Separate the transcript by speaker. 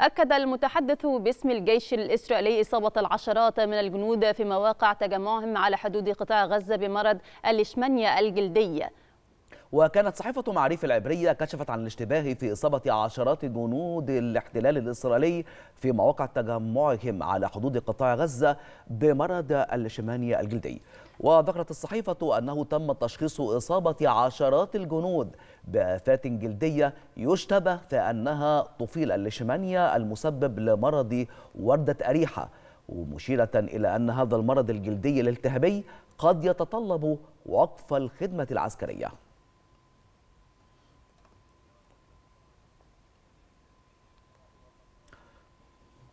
Speaker 1: أكد المتحدث باسم الجيش الإسرائيلي إصابة العشرات من الجنود في مواقع تجمعهم على حدود قطاع غزة بمرض الإشمانيا الجلدية
Speaker 2: وكانت صحيفة معريف العبرية كشفت عن الاشتباه في إصابة عشرات جنود الاحتلال الإسرائيلي في مواقع تجمعهم على حدود قطاع غزة بمرض الشمانية الجلدي وذكرت الصحيفة أنه تم تشخيص إصابة عشرات الجنود بآفات جلدية يشتبه في أنها طفيل الليشمانيا المسبب لمرض وردة أريحة ومشيرة إلى أن هذا المرض الجلدي الالتهابي قد يتطلب وقف الخدمة العسكرية